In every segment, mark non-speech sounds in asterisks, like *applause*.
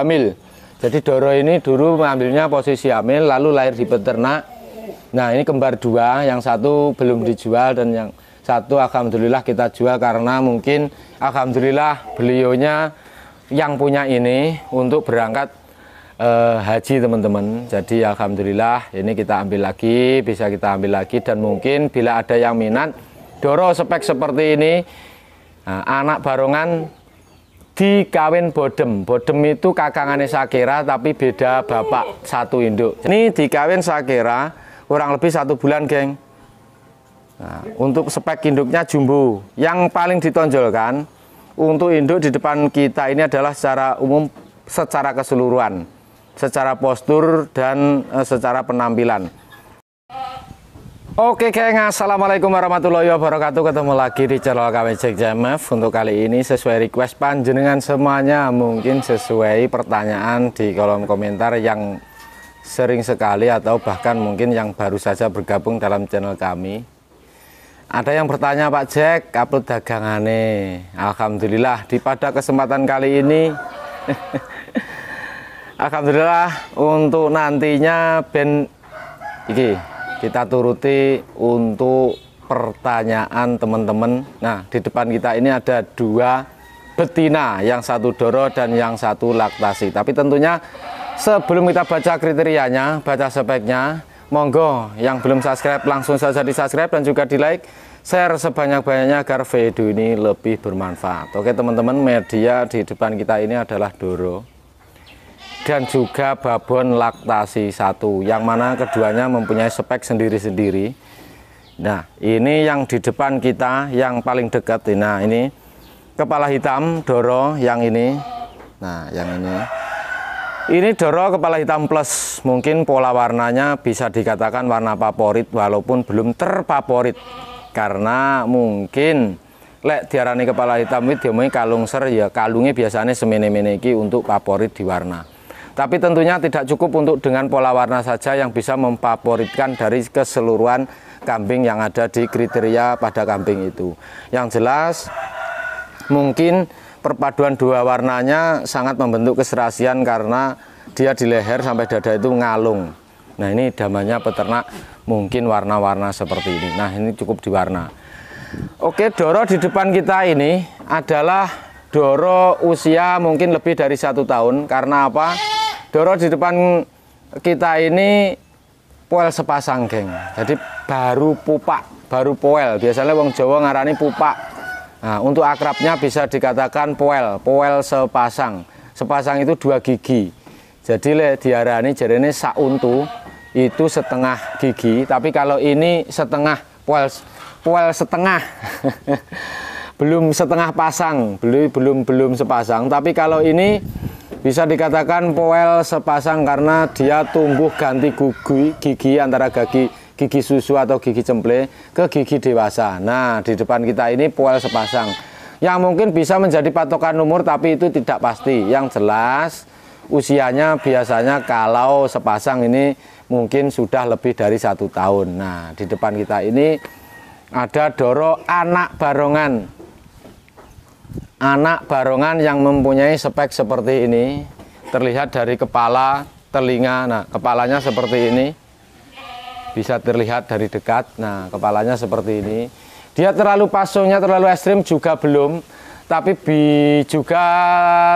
hamil. Jadi doro ini dulu mengambilnya posisi hamil lalu lahir di peternak. Nah ini kembar dua, yang satu belum dijual dan yang satu alhamdulillah kita jual karena mungkin alhamdulillah beliaunya yang punya ini untuk berangkat e, haji teman-teman. Jadi alhamdulillah ini kita ambil lagi, bisa kita ambil lagi dan mungkin bila ada yang minat doro spek seperti ini nah, anak barongan di kawin Bodem. Bodem itu kakangane Sakira tapi beda bapak satu induk. Ini di kawin Sakira kurang lebih satu bulan, geng. Nah, untuk spek induknya jumbo. Yang paling ditonjolkan untuk induk di depan kita ini adalah secara umum secara keseluruhan, secara postur dan eh, secara penampilan. Oke okay, geng, Assalamualaikum warahmatullahi wabarakatuh Ketemu lagi di channel kami Jack JMF Untuk kali ini sesuai request panjenengan semuanya Mungkin sesuai pertanyaan di kolom komentar yang sering sekali Atau bahkan mungkin yang baru saja bergabung dalam channel kami Ada yang bertanya Pak Jack, upload dagangannya Alhamdulillah, di pada kesempatan kali ini *laughs* Alhamdulillah untuk nantinya Ben Iki kita turuti untuk pertanyaan teman-teman. Nah, di depan kita ini ada dua betina, yang satu doro dan yang satu laktasi. Tapi tentunya sebelum kita baca kriterianya, baca speknya, monggo yang belum subscribe langsung saja di subscribe dan juga di like, share sebanyak-banyaknya agar video ini lebih bermanfaat. Oke teman-teman, media di depan kita ini adalah doro dan juga babon laktasi satu yang mana keduanya mempunyai spek sendiri-sendiri nah ini yang di depan kita yang paling dekat nah ini kepala hitam doro yang ini nah yang ini ini doro kepala hitam plus mungkin pola warnanya bisa dikatakan warna favorit walaupun belum terfavorit karena mungkin lek diarani kepala hitam itu kalung ser ya kalungnya biasanya semini mene untuk favorit di warna tapi tentunya tidak cukup untuk dengan pola warna saja yang bisa memfavoritkan dari keseluruhan kambing yang ada di kriteria pada kambing itu. Yang jelas mungkin perpaduan dua warnanya sangat membentuk keserasian karena dia di leher sampai dada itu ngalung. Nah ini damanya peternak mungkin warna-warna seperti ini. Nah ini cukup diwarna. Oke Doro di depan kita ini adalah Doro usia mungkin lebih dari satu tahun karena apa? Doro di depan kita ini poel sepasang, geng. Jadi baru pupak, baru poel. Biasanya wong Jawa ngarani pupak. Nah, untuk akrabnya bisa dikatakan poel, poel sepasang. Sepasang itu dua gigi. Jadi le diarani jarene sauntu itu setengah gigi, tapi kalau ini setengah poel poel setengah. *laughs* belum setengah pasang, belum belum belum sepasang. Tapi kalau ini bisa dikatakan poel sepasang karena dia tumbuh ganti gigi, gigi antara gigi gigi susu atau gigi cemple ke gigi dewasa. Nah, di depan kita ini poel sepasang yang mungkin bisa menjadi patokan umur tapi itu tidak pasti. Yang jelas usianya biasanya kalau sepasang ini mungkin sudah lebih dari satu tahun. Nah, di depan kita ini ada doro anak barongan anak barongan yang mempunyai spek seperti ini terlihat dari kepala telinga nah kepalanya seperti ini bisa terlihat dari dekat nah kepalanya seperti ini dia terlalu pasungnya terlalu ekstrim juga belum tapi bi juga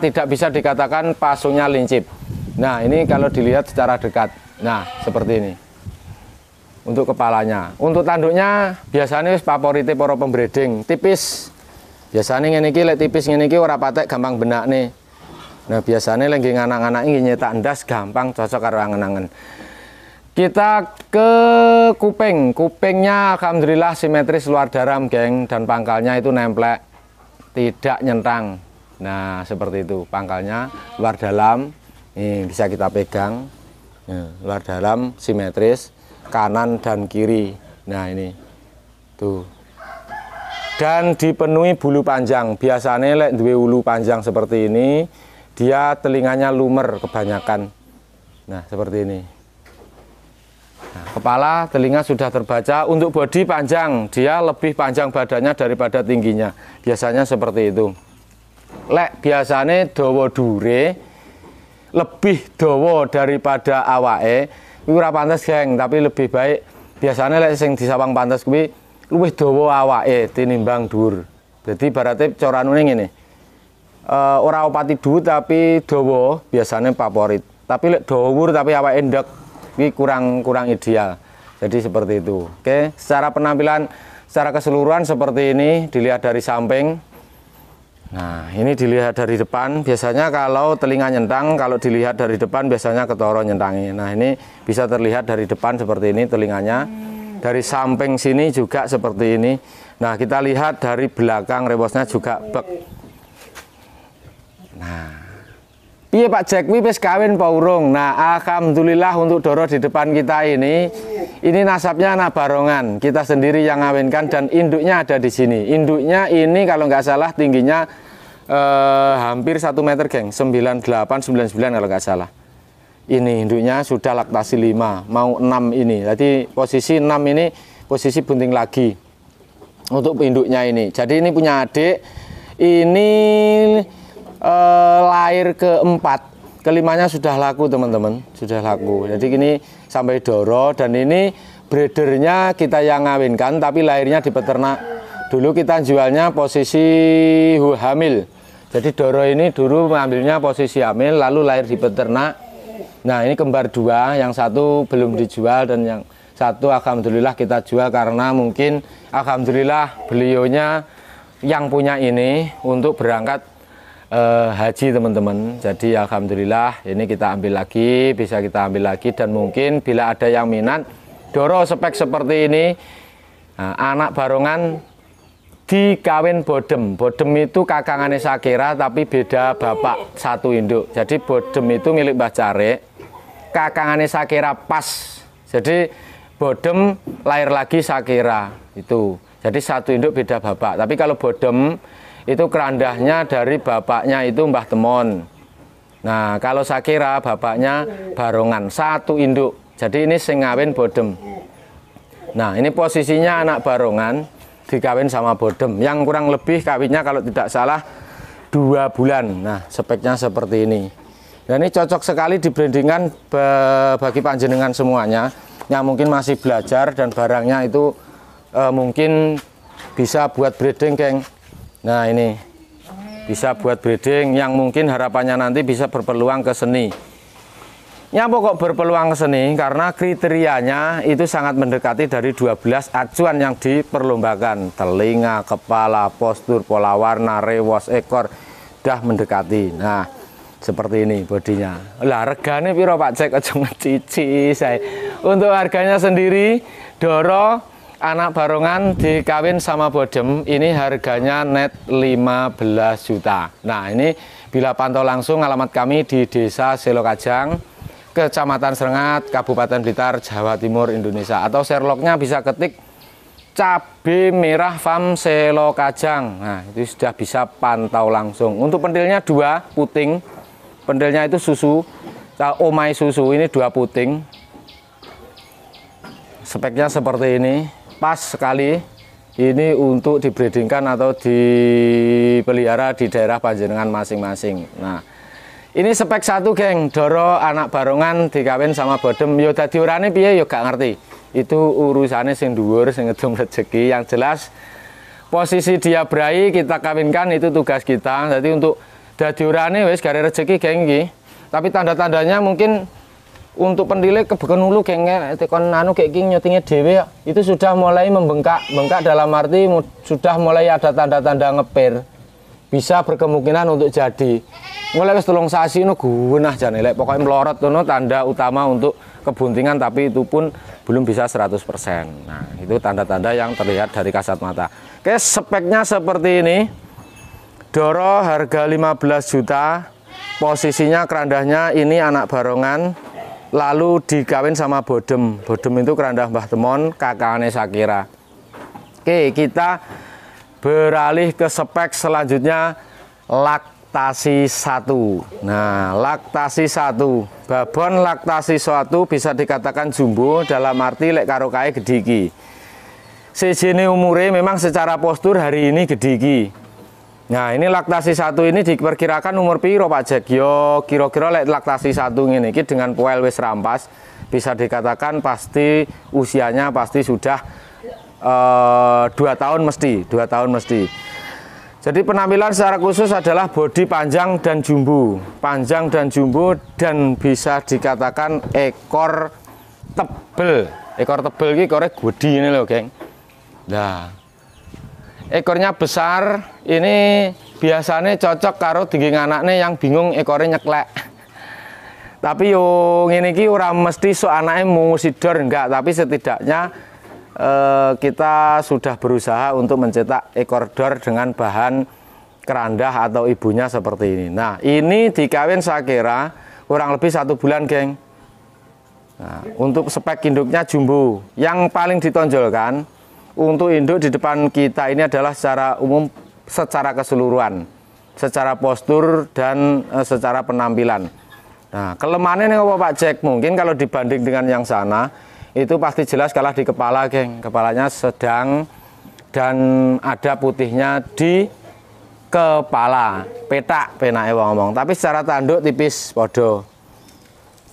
tidak bisa dikatakan pasungnya lincip nah ini kalau dilihat secara dekat nah seperti ini untuk kepalanya untuk tanduknya biasanya favoritnya poro pembreding tipis biasanya ngene iki lek tipis ngene iki ora patek gampang benakne nah biasanya lagi anak-anak ini nyetak ndas gampang cocok karo angen-angen kita ke kuping kupingnya alhamdulillah simetris luar dalam geng dan pangkalnya itu nemplek tidak nyentang nah seperti itu pangkalnya luar dalam ini bisa kita pegang nah, luar dalam simetris kanan dan kiri nah ini tuh dan dipenuhi bulu panjang. Biasanya lek duwe ulu panjang seperti ini, dia telinganya lumer kebanyakan. Nah, seperti ini. Nah, kepala, telinga sudah terbaca. Untuk body panjang, dia lebih panjang badannya daripada tingginya. Biasanya seperti itu. Lek biasanya dawa dure lebih dowo daripada awae. Ora pantas, Geng, tapi lebih baik biasanya lek sing disawang pantas kuwi luwih dawa awake tinimbang dhuwur. Dadi barate coranune ngene. Uh, ora opati dhuwur tapi dawa biasanya favorit. Tapi lek dhuwur tapi awake endek iki kurang kurang ideal. Jadi seperti itu. Oke, secara penampilan secara keseluruhan seperti ini dilihat dari samping. Nah, ini dilihat dari depan. Biasanya kalau telinga nyentang, kalau dilihat dari depan biasanya ketoro nyentangi. Nah, ini bisa terlihat dari depan seperti ini telinganya dari samping sini juga seperti ini nah kita lihat dari belakang rebosnya juga bek nah Iya Pak Jack, wis kawin Pak Nah, alhamdulillah untuk Doro di depan kita ini, ini nasabnya anak barongan. Kita sendiri yang ngawinkan dan induknya ada di sini. Induknya ini kalau nggak salah tingginya eh, hampir 1 meter, geng. 98 99 kalau nggak salah ini induknya sudah laktasi 5 mau 6 ini jadi posisi 6 ini posisi bunting lagi untuk induknya ini jadi ini punya adik ini eh, lahir keempat kelimanya sudah laku teman-teman sudah laku jadi ini sampai doro dan ini bredernya kita yang ngawinkan tapi lahirnya di peternak dulu kita jualnya posisi hamil jadi doro ini dulu mengambilnya posisi hamil lalu lahir di peternak Nah ini kembar dua, yang satu belum iya. dijual dan yang satu alhamdulillah kita jual karena mungkin alhamdulillah belionya yang punya ini untuk berangkat eh, haji teman-teman. Jadi alhamdulillah ini kita ambil lagi, bisa kita ambil lagi dan mungkin bila ada yang minat doro spek seperti ini nah, anak barongan di kawin bodem. Bodem itu kakangannya Sakira tapi beda bapak satu induk. Jadi bodem itu milik Mbah Carek kakangane Sakira pas. Jadi Bodem lahir lagi Sakira itu. Jadi satu induk beda bapak. Tapi kalau Bodem itu kerandahnya dari bapaknya itu Mbah Temon. Nah, kalau Sakira bapaknya Barongan, satu induk. Jadi ini Singawin Bodem. Nah, ini posisinya anak Barongan dikawin sama Bodem yang kurang lebih kawinnya kalau tidak salah dua bulan. Nah, speknya seperti ini. Dan ini cocok sekali dibandingkan bagi panjenengan semuanya yang mungkin masih belajar dan barangnya itu e, mungkin bisa buat breeding, geng. Nah, ini bisa buat breeding yang mungkin harapannya nanti bisa berpeluang ke seni. Yang pokok berpeluang ke seni karena kriterianya itu sangat mendekati dari 12 acuan yang diperlombakan. Telinga, kepala, postur, pola warna, rewas, ekor, dah mendekati. Nah, seperti ini bodinya lah regane piro Pak Cek aja ngecici saya untuk harganya sendiri Doro anak barongan dikawin sama Bodem ini harganya net 15 juta nah ini bila pantau langsung alamat kami di desa Selokajang Kecamatan Serengat Kabupaten Blitar Jawa Timur Indonesia atau Sherlocknya bisa ketik cabai merah farm Selokajang nah itu sudah bisa pantau langsung untuk pentilnya dua puting Pendelnya itu susu omai susu ini dua puting speknya seperti ini pas sekali ini untuk dibredingkan atau dipelihara di daerah panjenengan masing-masing nah ini spek satu geng Doro anak barongan dikawin sama bodem yo dadi urane piye yo gak ngerti itu urusannya sing dhuwur sing ngedung rezeki yang jelas posisi dia berai kita kawinkan itu tugas kita jadi untuk dadi urane wis gare rezeki geng Tapi tanda-tandanya mungkin untuk pendilik kebeken ulu itu tekon anu kayak king nyotingnya dewe itu sudah mulai membengkak bengkak dalam arti sudah mulai ada tanda-tanda ngepir bisa berkemungkinan untuk jadi mulai wis tolong sasi no gunah jane lek pokoknya melorot tuh, tanda utama untuk kebuntingan tapi itu pun belum bisa 100% nah itu tanda-tanda yang terlihat dari kasat mata oke speknya seperti ini Doro harga 15 juta. Posisinya kerandahnya ini anak barongan. Lalu dikawin sama Bodem. Bodem itu kerandah Mbah Temon, kakaknya Sakira. Oke, kita beralih ke spek selanjutnya laktasi 1. Nah, laktasi 1. Babon laktasi 1 bisa dikatakan jumbo dalam arti lek karo kae gediki. Sejene umure memang secara postur hari ini gediki Nah, ini laktasi satu ini diperkirakan umur piro Pak Jack? Yo, kira-kira lek laktasi satu ini dengan puel wis rampas bisa dikatakan pasti usianya pasti sudah uh, dua tahun mesti, dua tahun mesti. Jadi penampilan secara khusus adalah bodi panjang dan jumbo, panjang dan jumbo dan bisa dikatakan ekor tebel. Ekor tebel ini korek bodi ini loh, geng. Nah, ekornya besar ini biasanya cocok karo daging anaknya yang bingung ekornya nyeklek tapi yo ini ki orang mesti so anaknya mau sidor enggak tapi setidaknya eh, kita sudah berusaha untuk mencetak ekor dor dengan bahan keranda atau ibunya seperti ini nah ini dikawin saya kira kurang lebih satu bulan geng nah, untuk spek induknya jumbo yang paling ditonjolkan untuk induk di depan kita ini adalah secara umum secara keseluruhan, secara postur dan eh, secara penampilan. Nah, kelemahannya ini apa Pak Jack? Mungkin kalau dibanding dengan yang sana itu pasti jelas kalah di kepala, geng. Kepalanya sedang dan ada putihnya di kepala. Petak penak eh, wong ngomong tapi secara tanduk tipis podo.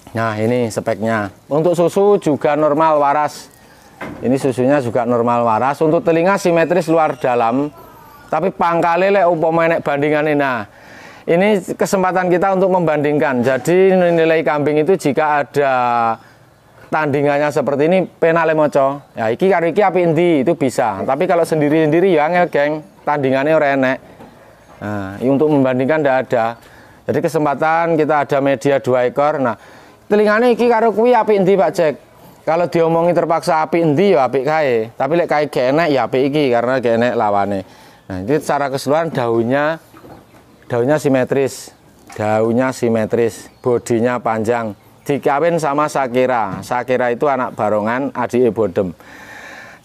Nah, ini speknya. Untuk susu juga normal waras ini susunya juga normal waras untuk telinga simetris luar dalam tapi pangkale lek umpama bandingan ini. nah ini kesempatan kita untuk membandingkan jadi nilai kambing itu jika ada tandingannya seperti ini penale moco ya iki karo iki api endi itu bisa tapi kalau sendiri-sendiri ya angel geng tandingannya ora enek nah untuk membandingkan tidak ada jadi kesempatan kita ada media dua ekor nah telingane iki karo kuwi api endi Pak Cek kalau diomongi terpaksa api endi ya api kae. Tapi lek kae gak ya api iki karena gak enak lawane. Nah, itu secara keseluruhan daunnya daunnya simetris. Daunnya simetris, bodinya panjang. Dikawin sama Sakira. Sakira itu anak barongan adik Bodem.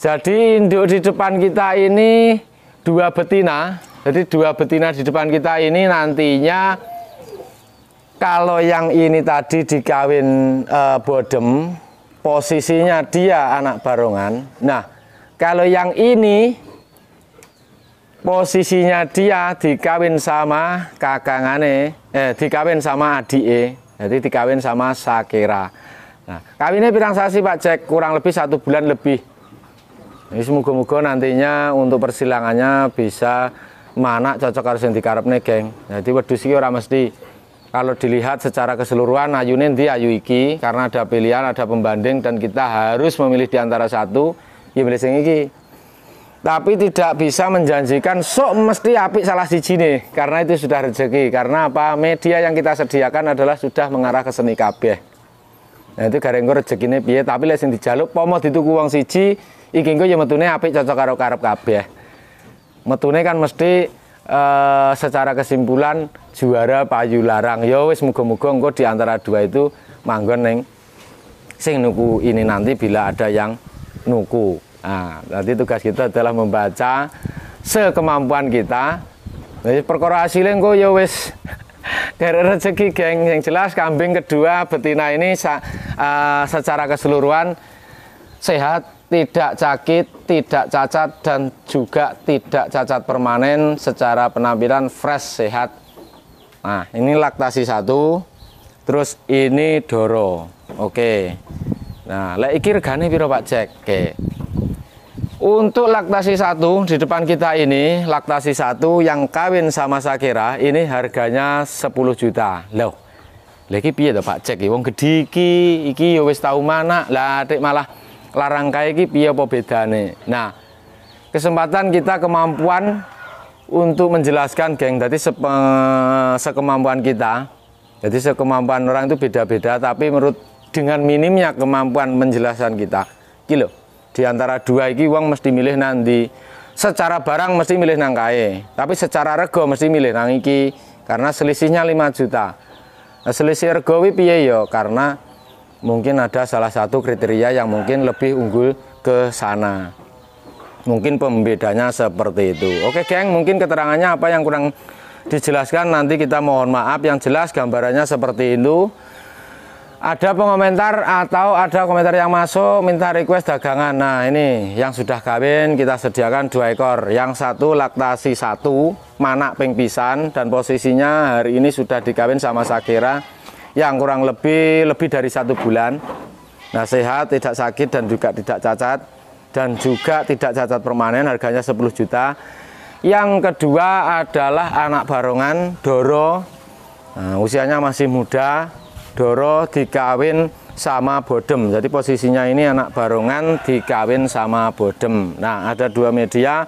Jadi induk di depan kita ini dua betina. Jadi dua betina di depan kita ini nantinya kalau yang ini tadi dikawin e, bodem posisinya dia anak barongan. Nah, kalau yang ini posisinya dia dikawin sama kakangane, eh dikawin sama e. Jadi dikawin sama Sakera. Nah, kawinnya pirang sasi Pak Cek kurang lebih satu bulan lebih. Ini semoga-moga nantinya untuk persilangannya bisa mana cocok harus yang dikarepne, geng. Jadi wedus ini orang mesti kalau dilihat secara keseluruhan Ayunin nanti ayu iki karena ada pilihan ada pembanding dan kita harus memilih di antara satu ya pilih sing iki tapi tidak bisa menjanjikan sok mesti api salah siji nih karena itu sudah rezeki karena apa media yang kita sediakan adalah sudah mengarah ke seni kabeh nah itu gareng rezeki nih biaya tapi lesing di jaluk, pomo dituku wong siji iki engko ya metune api cocok karo karep kabeh metune kan mesti e, secara kesimpulan juara payu larang ya wis muga-muga engko di antara dua itu manggon neng sing nuku ini nanti bila ada yang nuku nah nanti tugas kita adalah membaca sekemampuan kita jadi perkara hasilnya engko ya wis *laughs* dari rezeki geng yang jelas kambing kedua betina ini uh, secara keseluruhan sehat tidak sakit, tidak cacat, dan juga tidak cacat permanen secara penampilan fresh, sehat. Nah, ini laktasi satu, terus ini doro. Oke. Nah, lagi iki regane biro Pak Cek? Oke. Untuk laktasi satu di depan kita ini, laktasi satu yang kawin sama Sakira ini harganya 10 juta. Loh. Lagi piye Pak Cek? Wong gediki, iki, iki tahu ya wis tau Lah, malah larang larangkai iki piye apa bedane. Nah, kesempatan kita kemampuan untuk menjelaskan geng jadi sekemampuan kita jadi sekemampuan orang itu beda-beda tapi menurut dengan minimnya kemampuan menjelaskan kita kilo di antara dua iki uang mesti milih nanti secara barang mesti milih nang kae tapi secara rego mesti milih nang iki karena selisihnya 5 juta nah, selisih regowi piye yo karena mungkin ada salah satu kriteria yang mungkin lebih unggul ke sana. Mungkin pembedanya seperti itu. Oke, geng, mungkin keterangannya apa yang kurang dijelaskan nanti kita mohon maaf. Yang jelas gambarannya seperti itu. Ada pengomentar atau ada komentar yang masuk minta request dagangan. Nah, ini yang sudah kawin kita sediakan dua ekor. Yang satu laktasi satu, manak ping dan posisinya hari ini sudah dikawin sama Sakira yang kurang lebih lebih dari satu bulan. Nah sehat, tidak sakit dan juga tidak cacat dan juga tidak cacat permanen harganya 10 juta. Yang kedua adalah anak barongan Doro. Nah, usianya masih muda. Doro dikawin sama Bodem. Jadi posisinya ini anak barongan dikawin sama Bodem. Nah, ada dua media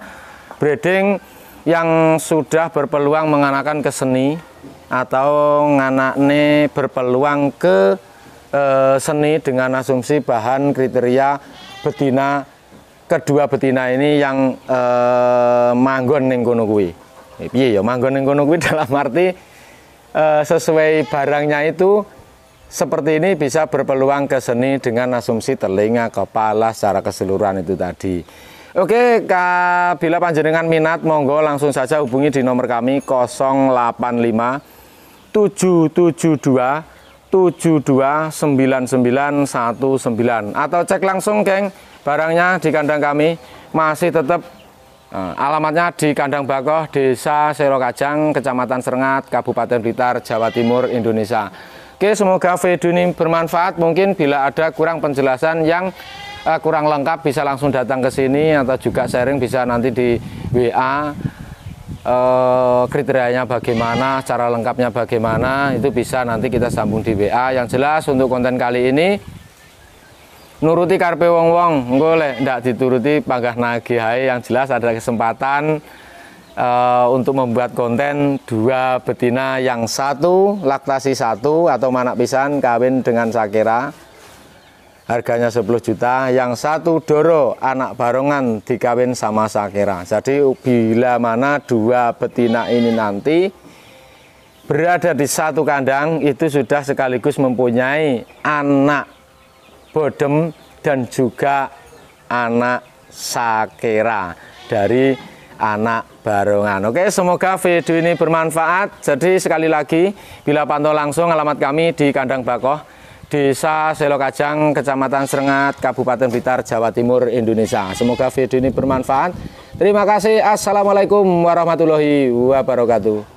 breeding yang sudah berpeluang menganakan ke seni atau nganakne berpeluang ke e, seni dengan asumsi bahan kriteria betina kedua betina ini yang e, manggon ning kono kuwi. Eh, piye ya manggon ning kono kuwi *laughs* dalam arti e, sesuai barangnya itu seperti ini bisa berpeluang ke seni dengan asumsi telinga, kepala secara keseluruhan itu tadi. Oke, Kak, bila panjenengan minat monggo langsung saja hubungi di nomor kami 085 772 729919 atau cek langsung, geng, barangnya di kandang kami masih tetap uh, eh, alamatnya di Kandang Bakoh, Desa Serokajang, Kecamatan Serengat, Kabupaten Blitar, Jawa Timur, Indonesia. Oke, semoga video ini bermanfaat. Mungkin bila ada kurang penjelasan yang uh, kurang lengkap bisa langsung datang ke sini atau juga sharing bisa nanti di WA uh, eh, kriterianya bagaimana, cara lengkapnya bagaimana itu bisa nanti kita sambung di WA. Yang jelas untuk konten kali ini nuruti karpe wong wong boleh tidak dituruti panggah Nagihai yang jelas ada kesempatan uh, untuk membuat konten dua betina yang satu laktasi satu atau manak pisan kawin dengan sakira harganya 10 juta yang satu doro anak barongan dikawin sama sakera. jadi bila mana dua betina ini nanti berada di satu kandang itu sudah sekaligus mempunyai anak bodem dan juga anak sakera dari anak barongan oke semoga video ini bermanfaat jadi sekali lagi bila pantau langsung alamat kami di kandang bakoh Desa Selokajang, Kecamatan Serengat, Kabupaten Blitar, Jawa Timur, Indonesia. Semoga video ini bermanfaat. Terima kasih. Assalamualaikum warahmatullahi wabarakatuh.